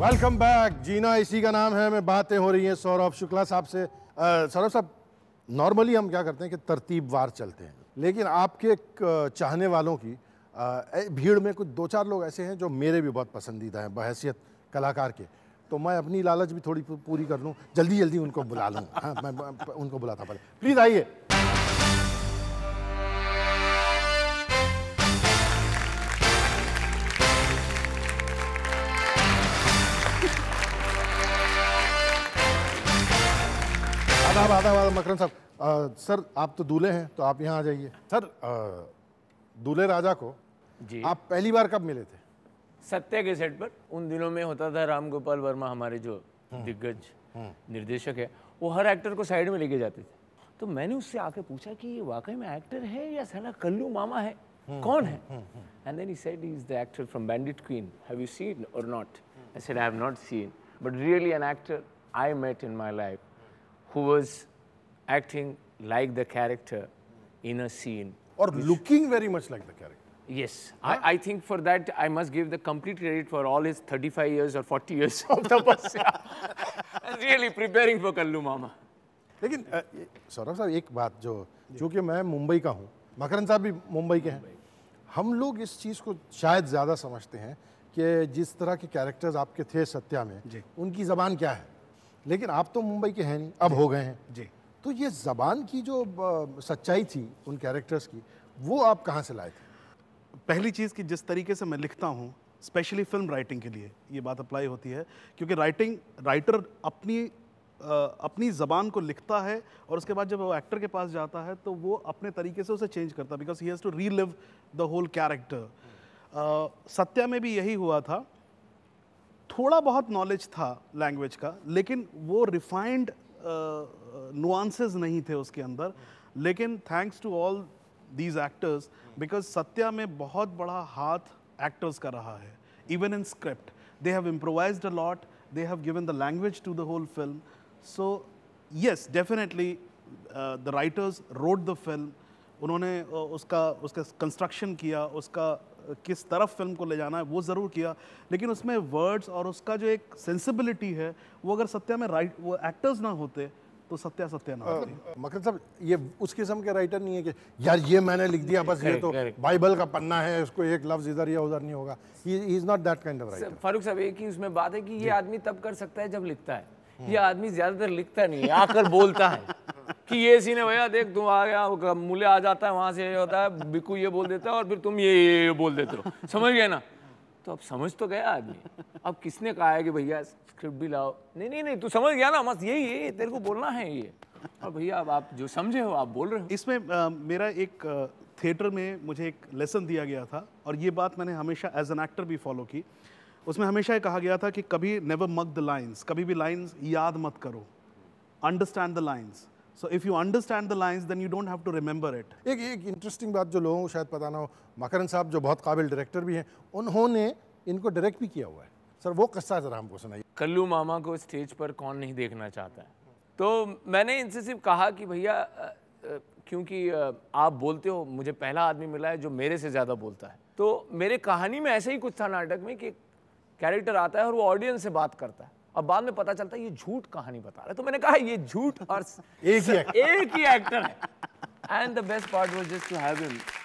Welcome back जीना इसी का नाम है मैं बातें हो रही हैं सौरभ शुक्ला साहब से सौरभ साहब नॉर्मली हम क्या करते हैं कि तरतीब वार चलते हैं लेकिन आपके चाहने वालों की भीड़ में कुछ दो चार लोग ऐसे हैं जो मेरे भी बहुत पसंदीदा हैं बहसीत कलाकार के तो मैं अपनी लालच भी थोड़ी पूरी कर लूँ जल्दी जल्दी उनको बुला लूँ हाँ मैं उनको बुलाता पहले प्लीज़ आइए आदाब आदाब आदाब मकरन साहब सर आप तो दूल्हे हैं तो आप यहाँ आ जाइए सर दूल्हे राजा को जी आप पहली बार कब मिले थे सत्य के सेट पर उन दिनों में होता था राम गोपाल वर्मा हमारे जो हम्म। दिग्गज हम्म। निर्देशक है वो हर एक्टर को साइड में लेके जाते थे तो मैंने उससे आके पूछा कि ये वाकई में एक्टर है या सला कल्लू मामा है हम्म, कौन है and then he said he is the actor from Bandit Queen have you seen or not I said I have not seen but really an actor I met in my life who was acting like the character in a scene. Or which, looking very much like the character. Yes, huh? I, I, think for that I must give the complete credit for all his 35 years or 40 years of tapasya. really preparing for Kallu Mama. लेकिन सौरभ साहब एक बात जो चूँकि मैं मुंबई का हूँ मकरन साहब भी मुंबई के हैं हम लोग इस चीज़ को शायद ज़्यादा समझते हैं कि जिस तरह के कैरेक्टर्स आपके थे सत्या में उनकी ज़बान क्या है लेकिन आप तो मुंबई के हैं नहीं अब हो गए हैं जी तो ये जबान की जो सच्चाई थी उन कैरेक्टर्स की वो आप कहाँ से लाए थे पहली चीज़ कि जिस तरीके से मैं लिखता हूँ स्पेशली फिल्म राइटिंग के लिए ये बात अप्लाई होती है क्योंकि राइटिंग राइटर अपनी आ, अपनी ज़बान को लिखता है और उसके बाद जब वो एक्टर के पास जाता है तो वो अपने तरीके से उसे चेंज करता है because he has to relive the whole character Satya में भी यही हुआ था थोड़ा बहुत नॉलेज था लैंग्वेज का लेकिन वो रिफाइंड नुआंसेस uh, uh, नहीं थे उसके अंदर लेकिन thanks to all these actors because Satya में बहुत बड़ा हाथ एक्टर्स का रहा है even in script they have improvise a lot they have given the language to the whole film so yes definitely the writers wrote the film उन्होंने uh, उसका उसका कंस्ट्रक्शन किया उसका किस तरफ फिल्म को ले जाना है वो ज़रूर किया लेकिन उसमें वर्ड्स और उसका जो एक सेंसिबिलिटी है वो अगर सत्या में राइट वो एक्टर्स ना होते तो सत्या सत्या ना होती मकर साहब ये उस किस्म के राइटर नहीं है कि यार ये मैंने लिख दिया बस ये तो बाइबल का पन्ना है उसको एक लफ्ज इधर या उधर नहीं होगा is not that kind of writer Farooq साहब एक ही उसमें बात है कि ये आदमी तब कर सकता है जब लिखता है हम्म। ये आदमी ज्यादातर लिखता नहीं है आकर बोलता है कि ये सीन है भैया देख तुम आ गया मूल्य आ जाता है वहाँ से ये होता है बिकू ये बोल देता है और फिर तुम ये ये, ये बोल देते हो समझ गए ना तो अब समझ तो गया आदमी अब किसने कहा है कि भैया स्क्रिप्ट भी लाओ नहीं नहीं नहीं तू समझ गया ना बस यही है तेरे को बोलना है ये और भैया अब आप जो समझे हो आप बोल रहे हो इसमें मेरा एक थिएटर में मुझे एक लेसन दिया गया था और ये बात मैंने हमेशा एज एन एक्टर भी फॉलो की उसमें हमेशा ये कहा गया था कि कभी नेवर मक द लाइन्स कभी भी लाइन्स याद मत करो understand the lines so if you understand the lines then you don't have to remember it एक एक इंटरेस्टिंग बात जो लोगों को शायद पता ना हो मकरन साहब जो बहुत काबिल डायरेक्टर भी हैं उन्होंने इनको डायरेक्ट भी किया हुआ है सर वो किस्सा ज़रा हमको सुनाइए कल्लू मामा को स्टेज पर कौन नहीं देखना चाहता है तो मैंने इनसे सिर्फ कहा कि भैया क्योंकि आप बोलते हो मुझे पहला आदमी मिला है जो मेरे से ज़्यादा बोलता है तो मेरे कहानी में ऐसे ही कुछ था नाटक में कि कैरेक्टर आता है और वो ऑडियंस से बात करता है अब बाद में पता चलता है ये झूठ कहानी बता रहा है तो मैंने कहा ये झूठ और ही एक ही एक्टर है and the best part was just to have him